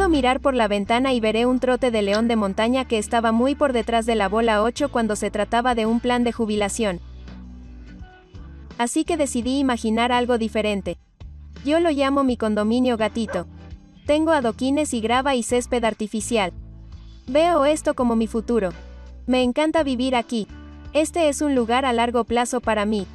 Puedo mirar por la ventana y veré un trote de león de montaña que estaba muy por detrás de la bola 8 cuando se trataba de un plan de jubilación. Así que decidí imaginar algo diferente. Yo lo llamo mi condominio gatito. Tengo adoquines y grava y césped artificial. Veo esto como mi futuro. Me encanta vivir aquí. Este es un lugar a largo plazo para mí.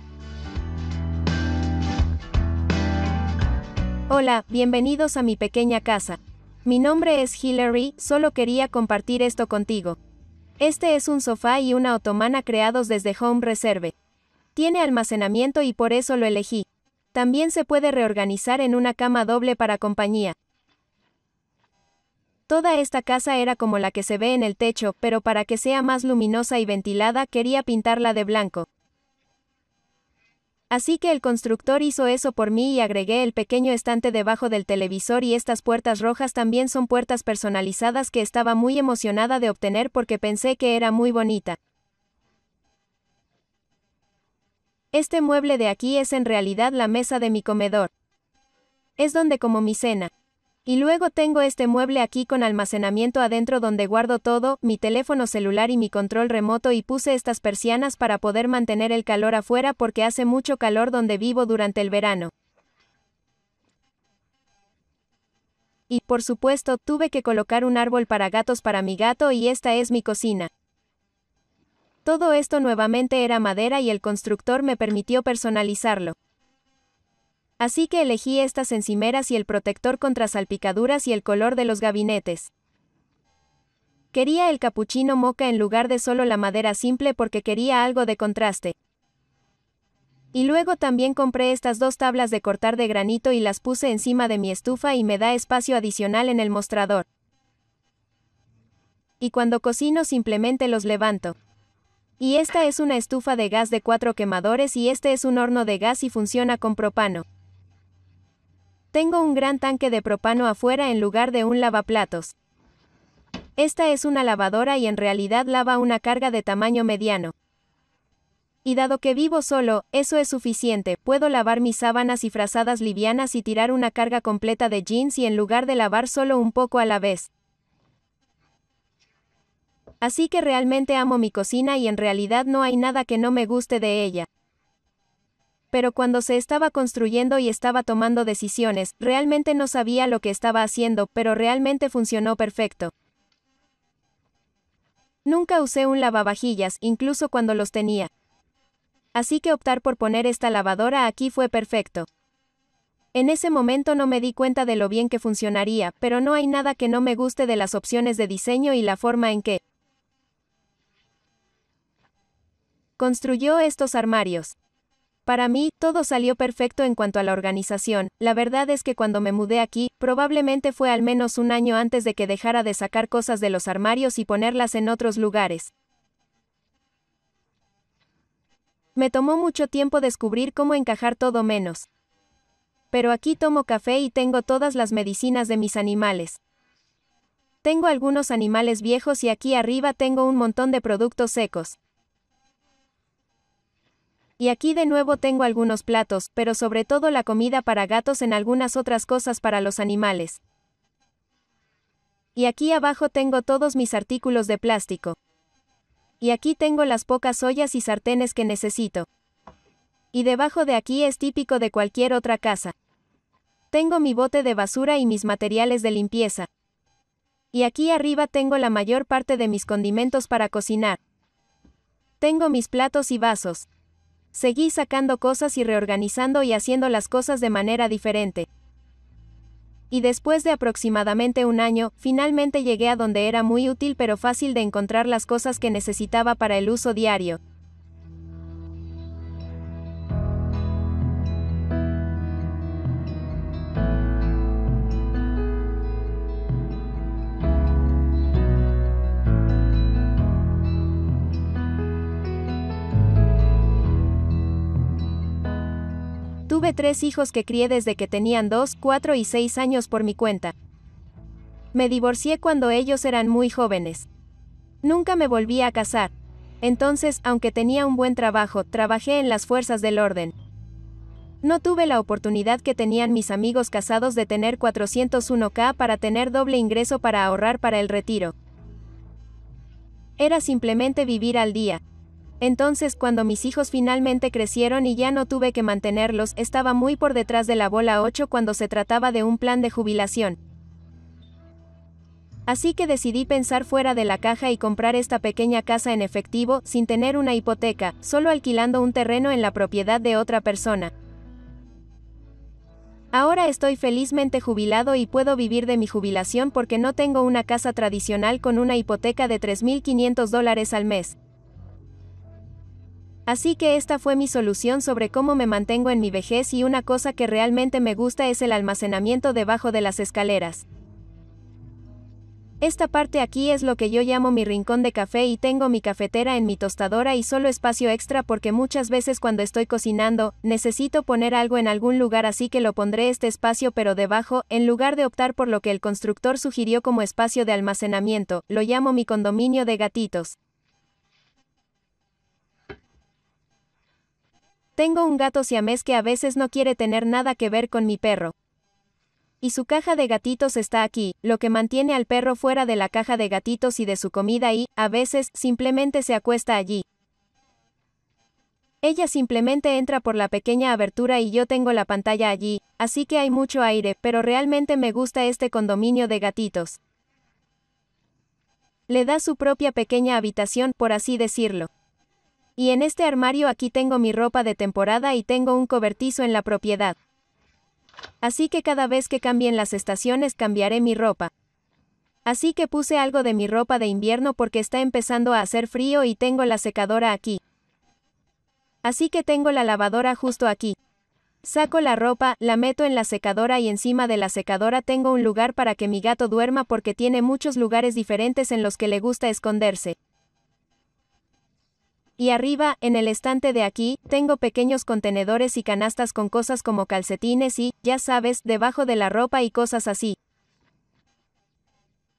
Hola, bienvenidos a mi pequeña casa. Mi nombre es Hillary, solo quería compartir esto contigo. Este es un sofá y una otomana creados desde Home Reserve. Tiene almacenamiento y por eso lo elegí. También se puede reorganizar en una cama doble para compañía. Toda esta casa era como la que se ve en el techo, pero para que sea más luminosa y ventilada quería pintarla de blanco. Así que el constructor hizo eso por mí y agregué el pequeño estante debajo del televisor y estas puertas rojas también son puertas personalizadas que estaba muy emocionada de obtener porque pensé que era muy bonita. Este mueble de aquí es en realidad la mesa de mi comedor. Es donde como mi cena. Y luego tengo este mueble aquí con almacenamiento adentro donde guardo todo, mi teléfono celular y mi control remoto y puse estas persianas para poder mantener el calor afuera porque hace mucho calor donde vivo durante el verano. Y, por supuesto, tuve que colocar un árbol para gatos para mi gato y esta es mi cocina. Todo esto nuevamente era madera y el constructor me permitió personalizarlo. Así que elegí estas encimeras y el protector contra salpicaduras y el color de los gabinetes. Quería el capuchino moca en lugar de solo la madera simple porque quería algo de contraste. Y luego también compré estas dos tablas de cortar de granito y las puse encima de mi estufa y me da espacio adicional en el mostrador. Y cuando cocino simplemente los levanto. Y esta es una estufa de gas de cuatro quemadores y este es un horno de gas y funciona con propano. Tengo un gran tanque de propano afuera en lugar de un lavaplatos. Esta es una lavadora y en realidad lava una carga de tamaño mediano. Y dado que vivo solo, eso es suficiente, puedo lavar mis sábanas y frazadas livianas y tirar una carga completa de jeans y en lugar de lavar solo un poco a la vez. Así que realmente amo mi cocina y en realidad no hay nada que no me guste de ella pero cuando se estaba construyendo y estaba tomando decisiones, realmente no sabía lo que estaba haciendo, pero realmente funcionó perfecto. Nunca usé un lavavajillas, incluso cuando los tenía. Así que optar por poner esta lavadora aquí fue perfecto. En ese momento no me di cuenta de lo bien que funcionaría, pero no hay nada que no me guste de las opciones de diseño y la forma en que construyó estos armarios. Para mí, todo salió perfecto en cuanto a la organización, la verdad es que cuando me mudé aquí, probablemente fue al menos un año antes de que dejara de sacar cosas de los armarios y ponerlas en otros lugares. Me tomó mucho tiempo descubrir cómo encajar todo menos. Pero aquí tomo café y tengo todas las medicinas de mis animales. Tengo algunos animales viejos y aquí arriba tengo un montón de productos secos. Y aquí de nuevo tengo algunos platos, pero sobre todo la comida para gatos en algunas otras cosas para los animales. Y aquí abajo tengo todos mis artículos de plástico. Y aquí tengo las pocas ollas y sartenes que necesito. Y debajo de aquí es típico de cualquier otra casa. Tengo mi bote de basura y mis materiales de limpieza. Y aquí arriba tengo la mayor parte de mis condimentos para cocinar. Tengo mis platos y vasos. Seguí sacando cosas y reorganizando y haciendo las cosas de manera diferente. Y después de aproximadamente un año, finalmente llegué a donde era muy útil pero fácil de encontrar las cosas que necesitaba para el uso diario. Tuve tres hijos que crié desde que tenían dos, cuatro y 6 años por mi cuenta. Me divorcié cuando ellos eran muy jóvenes. Nunca me volví a casar. Entonces, aunque tenía un buen trabajo, trabajé en las fuerzas del orden. No tuve la oportunidad que tenían mis amigos casados de tener 401k para tener doble ingreso para ahorrar para el retiro. Era simplemente vivir al día, entonces cuando mis hijos finalmente crecieron y ya no tuve que mantenerlos, estaba muy por detrás de la bola 8 cuando se trataba de un plan de jubilación. Así que decidí pensar fuera de la caja y comprar esta pequeña casa en efectivo, sin tener una hipoteca, solo alquilando un terreno en la propiedad de otra persona. Ahora estoy felizmente jubilado y puedo vivir de mi jubilación porque no tengo una casa tradicional con una hipoteca de 3.500 dólares al mes. Así que esta fue mi solución sobre cómo me mantengo en mi vejez y una cosa que realmente me gusta es el almacenamiento debajo de las escaleras. Esta parte aquí es lo que yo llamo mi rincón de café y tengo mi cafetera en mi tostadora y solo espacio extra porque muchas veces cuando estoy cocinando, necesito poner algo en algún lugar así que lo pondré este espacio pero debajo, en lugar de optar por lo que el constructor sugirió como espacio de almacenamiento, lo llamo mi condominio de gatitos. Tengo un gato siamés que a veces no quiere tener nada que ver con mi perro. Y su caja de gatitos está aquí, lo que mantiene al perro fuera de la caja de gatitos y de su comida y, a veces, simplemente se acuesta allí. Ella simplemente entra por la pequeña abertura y yo tengo la pantalla allí, así que hay mucho aire, pero realmente me gusta este condominio de gatitos. Le da su propia pequeña habitación, por así decirlo. Y en este armario aquí tengo mi ropa de temporada y tengo un cobertizo en la propiedad. Así que cada vez que cambien las estaciones cambiaré mi ropa. Así que puse algo de mi ropa de invierno porque está empezando a hacer frío y tengo la secadora aquí. Así que tengo la lavadora justo aquí. Saco la ropa, la meto en la secadora y encima de la secadora tengo un lugar para que mi gato duerma porque tiene muchos lugares diferentes en los que le gusta esconderse. Y arriba, en el estante de aquí, tengo pequeños contenedores y canastas con cosas como calcetines y, ya sabes, debajo de la ropa y cosas así.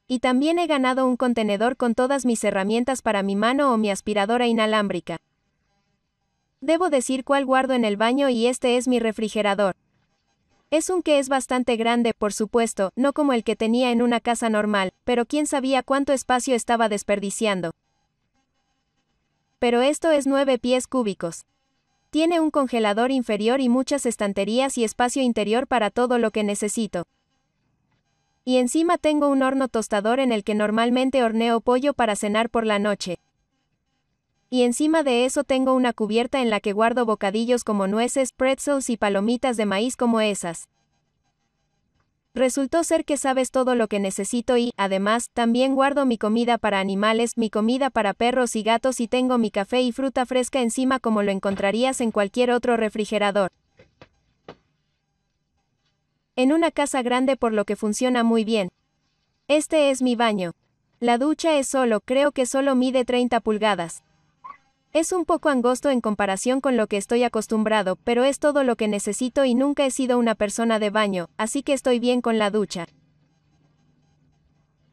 Y también he ganado un contenedor con todas mis herramientas para mi mano o mi aspiradora inalámbrica. Debo decir cuál guardo en el baño y este es mi refrigerador. Es un que es bastante grande, por supuesto, no como el que tenía en una casa normal, pero quién sabía cuánto espacio estaba desperdiciando pero esto es 9 pies cúbicos. Tiene un congelador inferior y muchas estanterías y espacio interior para todo lo que necesito. Y encima tengo un horno tostador en el que normalmente horneo pollo para cenar por la noche. Y encima de eso tengo una cubierta en la que guardo bocadillos como nueces, pretzels y palomitas de maíz como esas. Resultó ser que sabes todo lo que necesito y, además, también guardo mi comida para animales, mi comida para perros y gatos y tengo mi café y fruta fresca encima como lo encontrarías en cualquier otro refrigerador. En una casa grande por lo que funciona muy bien. Este es mi baño. La ducha es solo, creo que solo mide 30 pulgadas. Es un poco angosto en comparación con lo que estoy acostumbrado, pero es todo lo que necesito y nunca he sido una persona de baño, así que estoy bien con la ducha.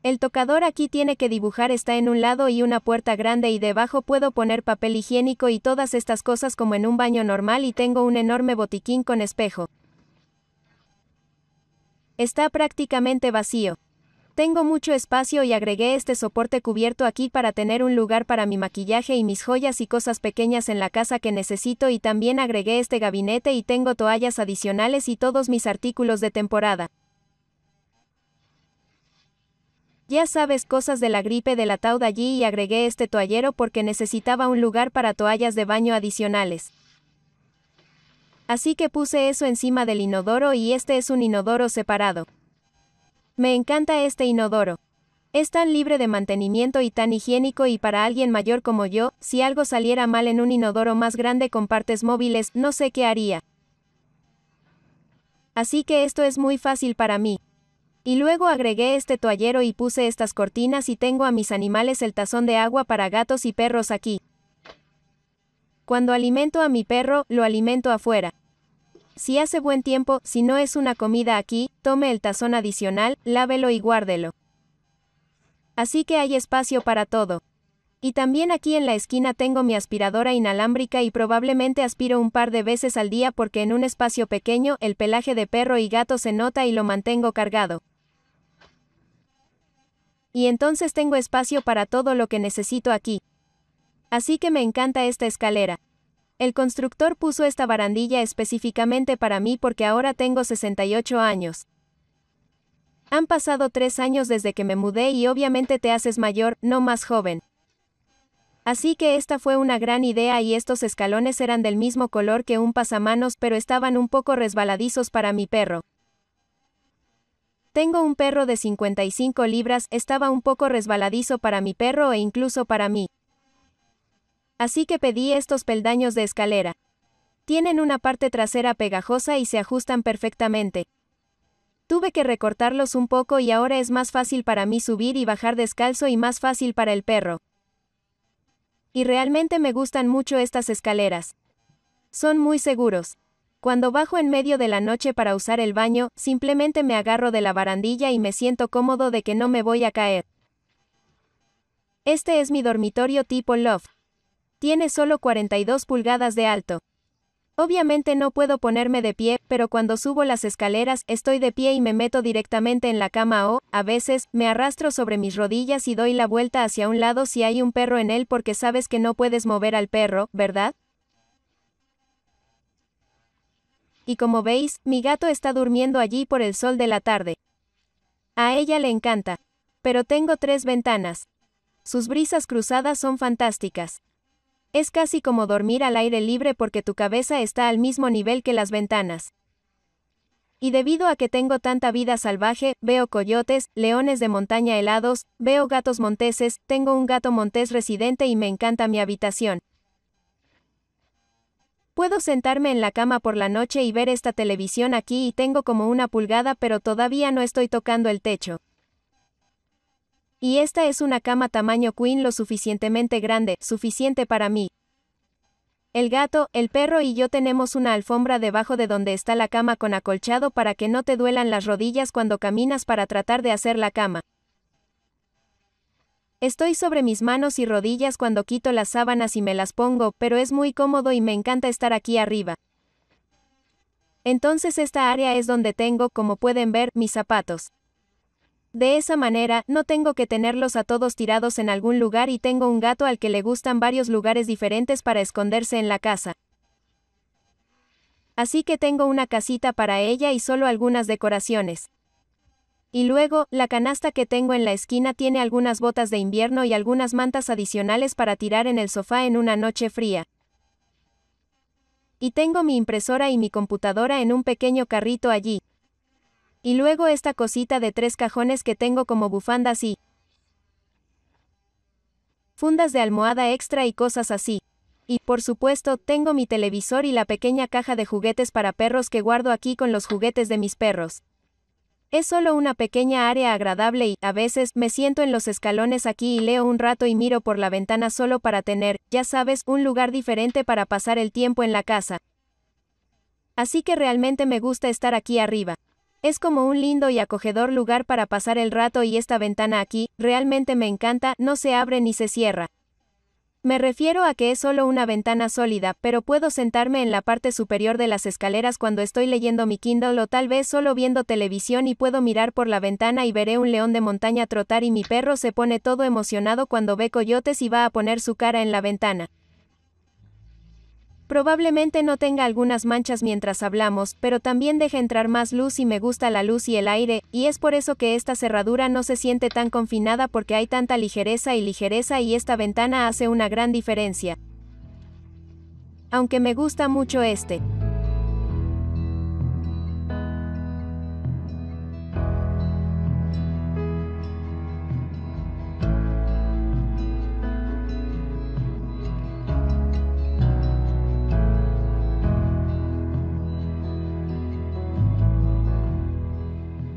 El tocador aquí tiene que dibujar está en un lado y una puerta grande y debajo puedo poner papel higiénico y todas estas cosas como en un baño normal y tengo un enorme botiquín con espejo. Está prácticamente vacío. Tengo mucho espacio y agregué este soporte cubierto aquí para tener un lugar para mi maquillaje y mis joyas y cosas pequeñas en la casa que necesito y también agregué este gabinete y tengo toallas adicionales y todos mis artículos de temporada. Ya sabes cosas de la gripe de la tauda allí y agregué este toallero porque necesitaba un lugar para toallas de baño adicionales. Así que puse eso encima del inodoro y este es un inodoro separado. Me encanta este inodoro. Es tan libre de mantenimiento y tan higiénico y para alguien mayor como yo, si algo saliera mal en un inodoro más grande con partes móviles, no sé qué haría. Así que esto es muy fácil para mí. Y luego agregué este toallero y puse estas cortinas y tengo a mis animales el tazón de agua para gatos y perros aquí. Cuando alimento a mi perro, lo alimento afuera. Si hace buen tiempo, si no es una comida aquí, tome el tazón adicional, lávelo y guárdelo. Así que hay espacio para todo. Y también aquí en la esquina tengo mi aspiradora inalámbrica y probablemente aspiro un par de veces al día porque en un espacio pequeño el pelaje de perro y gato se nota y lo mantengo cargado. Y entonces tengo espacio para todo lo que necesito aquí. Así que me encanta esta escalera. El constructor puso esta barandilla específicamente para mí porque ahora tengo 68 años. Han pasado tres años desde que me mudé y obviamente te haces mayor, no más joven. Así que esta fue una gran idea y estos escalones eran del mismo color que un pasamanos pero estaban un poco resbaladizos para mi perro. Tengo un perro de 55 libras, estaba un poco resbaladizo para mi perro e incluso para mí. Así que pedí estos peldaños de escalera. Tienen una parte trasera pegajosa y se ajustan perfectamente. Tuve que recortarlos un poco y ahora es más fácil para mí subir y bajar descalzo y más fácil para el perro. Y realmente me gustan mucho estas escaleras. Son muy seguros. Cuando bajo en medio de la noche para usar el baño, simplemente me agarro de la barandilla y me siento cómodo de que no me voy a caer. Este es mi dormitorio tipo loft. Tiene solo 42 pulgadas de alto. Obviamente no puedo ponerme de pie, pero cuando subo las escaleras estoy de pie y me meto directamente en la cama o, a veces, me arrastro sobre mis rodillas y doy la vuelta hacia un lado si hay un perro en él porque sabes que no puedes mover al perro, ¿verdad? y como veis, mi gato está durmiendo allí por el sol de la tarde. A ella le encanta. Pero tengo tres ventanas. Sus brisas cruzadas son fantásticas. Es casi como dormir al aire libre porque tu cabeza está al mismo nivel que las ventanas. Y debido a que tengo tanta vida salvaje, veo coyotes, leones de montaña helados, veo gatos monteses, tengo un gato montés residente y me encanta mi habitación. Puedo sentarme en la cama por la noche y ver esta televisión aquí y tengo como una pulgada pero todavía no estoy tocando el techo. Y esta es una cama tamaño queen lo suficientemente grande, suficiente para mí. El gato, el perro y yo tenemos una alfombra debajo de donde está la cama con acolchado para que no te duelan las rodillas cuando caminas para tratar de hacer la cama. Estoy sobre mis manos y rodillas cuando quito las sábanas y me las pongo, pero es muy cómodo y me encanta estar aquí arriba. Entonces esta área es donde tengo, como pueden ver, mis zapatos. De esa manera, no tengo que tenerlos a todos tirados en algún lugar y tengo un gato al que le gustan varios lugares diferentes para esconderse en la casa. Así que tengo una casita para ella y solo algunas decoraciones. Y luego, la canasta que tengo en la esquina tiene algunas botas de invierno y algunas mantas adicionales para tirar en el sofá en una noche fría. Y tengo mi impresora y mi computadora en un pequeño carrito allí. Y luego esta cosita de tres cajones que tengo como bufandas y fundas de almohada extra y cosas así. Y, por supuesto, tengo mi televisor y la pequeña caja de juguetes para perros que guardo aquí con los juguetes de mis perros. Es solo una pequeña área agradable y, a veces, me siento en los escalones aquí y leo un rato y miro por la ventana solo para tener, ya sabes, un lugar diferente para pasar el tiempo en la casa. Así que realmente me gusta estar aquí arriba. Es como un lindo y acogedor lugar para pasar el rato y esta ventana aquí, realmente me encanta, no se abre ni se cierra. Me refiero a que es solo una ventana sólida, pero puedo sentarme en la parte superior de las escaleras cuando estoy leyendo mi Kindle o tal vez solo viendo televisión y puedo mirar por la ventana y veré un león de montaña trotar y mi perro se pone todo emocionado cuando ve coyotes y va a poner su cara en la ventana. Probablemente no tenga algunas manchas mientras hablamos, pero también deja entrar más luz y me gusta la luz y el aire, y es por eso que esta cerradura no se siente tan confinada porque hay tanta ligereza y ligereza y esta ventana hace una gran diferencia. Aunque me gusta mucho este.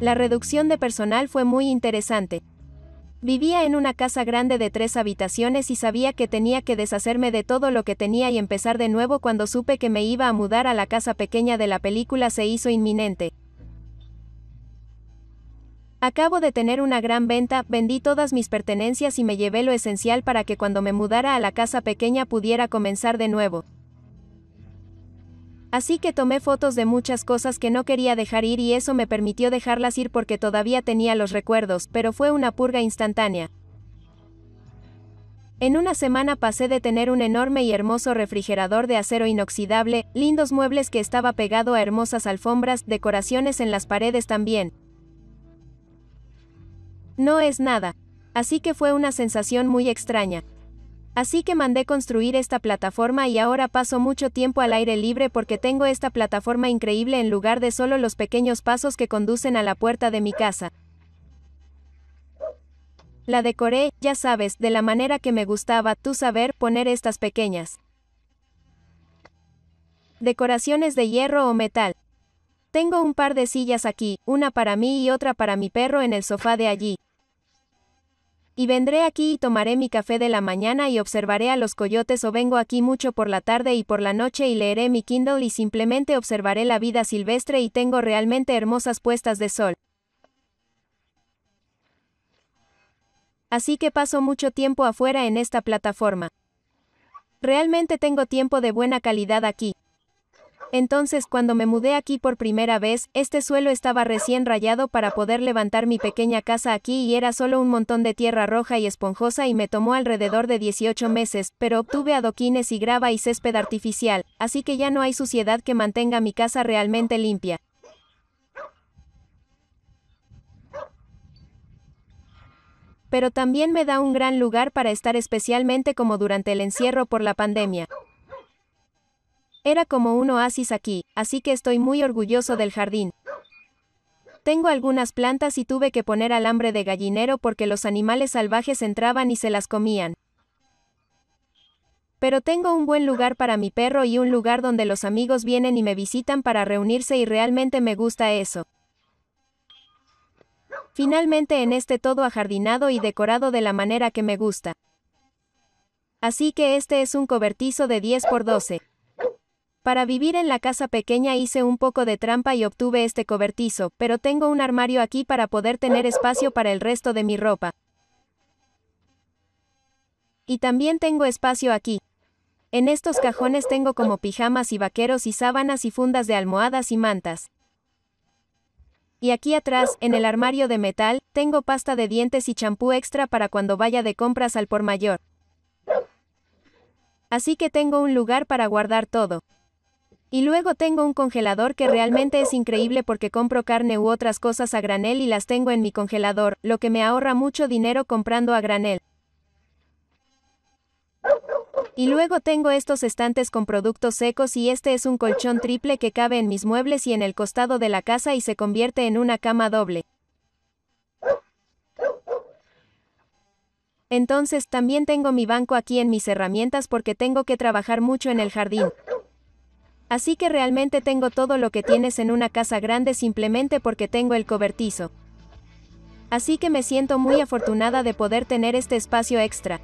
La reducción de personal fue muy interesante. Vivía en una casa grande de tres habitaciones y sabía que tenía que deshacerme de todo lo que tenía y empezar de nuevo cuando supe que me iba a mudar a la casa pequeña de la película se hizo inminente. Acabo de tener una gran venta, vendí todas mis pertenencias y me llevé lo esencial para que cuando me mudara a la casa pequeña pudiera comenzar de nuevo. Así que tomé fotos de muchas cosas que no quería dejar ir y eso me permitió dejarlas ir porque todavía tenía los recuerdos, pero fue una purga instantánea. En una semana pasé de tener un enorme y hermoso refrigerador de acero inoxidable, lindos muebles que estaba pegado a hermosas alfombras, decoraciones en las paredes también. No es nada. Así que fue una sensación muy extraña. Así que mandé construir esta plataforma y ahora paso mucho tiempo al aire libre porque tengo esta plataforma increíble en lugar de solo los pequeños pasos que conducen a la puerta de mi casa. La decoré, ya sabes, de la manera que me gustaba, tú saber, poner estas pequeñas. Decoraciones de hierro o metal. Tengo un par de sillas aquí, una para mí y otra para mi perro en el sofá de allí. Y vendré aquí y tomaré mi café de la mañana y observaré a los coyotes o vengo aquí mucho por la tarde y por la noche y leeré mi Kindle y simplemente observaré la vida silvestre y tengo realmente hermosas puestas de sol. Así que paso mucho tiempo afuera en esta plataforma. Realmente tengo tiempo de buena calidad aquí. Entonces cuando me mudé aquí por primera vez, este suelo estaba recién rayado para poder levantar mi pequeña casa aquí y era solo un montón de tierra roja y esponjosa y me tomó alrededor de 18 meses, pero obtuve adoquines y grava y césped artificial, así que ya no hay suciedad que mantenga mi casa realmente limpia. Pero también me da un gran lugar para estar especialmente como durante el encierro por la pandemia. Era como un oasis aquí, así que estoy muy orgulloso del jardín. Tengo algunas plantas y tuve que poner alambre de gallinero porque los animales salvajes entraban y se las comían. Pero tengo un buen lugar para mi perro y un lugar donde los amigos vienen y me visitan para reunirse y realmente me gusta eso. Finalmente en este todo ajardinado y decorado de la manera que me gusta. Así que este es un cobertizo de 10 por 12. Para vivir en la casa pequeña hice un poco de trampa y obtuve este cobertizo, pero tengo un armario aquí para poder tener espacio para el resto de mi ropa. Y también tengo espacio aquí. En estos cajones tengo como pijamas y vaqueros y sábanas y fundas de almohadas y mantas. Y aquí atrás, en el armario de metal, tengo pasta de dientes y champú extra para cuando vaya de compras al por mayor. Así que tengo un lugar para guardar todo. Y luego tengo un congelador que realmente es increíble porque compro carne u otras cosas a granel y las tengo en mi congelador, lo que me ahorra mucho dinero comprando a granel. Y luego tengo estos estantes con productos secos y este es un colchón triple que cabe en mis muebles y en el costado de la casa y se convierte en una cama doble. Entonces también tengo mi banco aquí en mis herramientas porque tengo que trabajar mucho en el jardín. Así que realmente tengo todo lo que tienes en una casa grande simplemente porque tengo el cobertizo. Así que me siento muy afortunada de poder tener este espacio extra.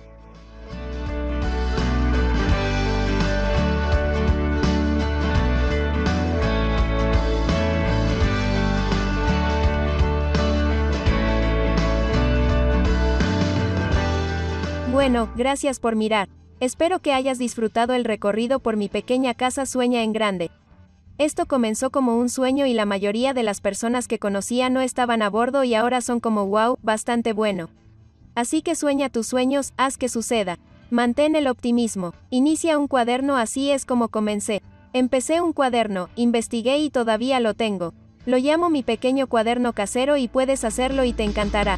Bueno, gracias por mirar. Espero que hayas disfrutado el recorrido por mi pequeña casa Sueña en Grande. Esto comenzó como un sueño y la mayoría de las personas que conocía no estaban a bordo y ahora son como wow, bastante bueno. Así que sueña tus sueños, haz que suceda. Mantén el optimismo. Inicia un cuaderno así es como comencé. Empecé un cuaderno, investigué y todavía lo tengo. Lo llamo mi pequeño cuaderno casero y puedes hacerlo y te encantará.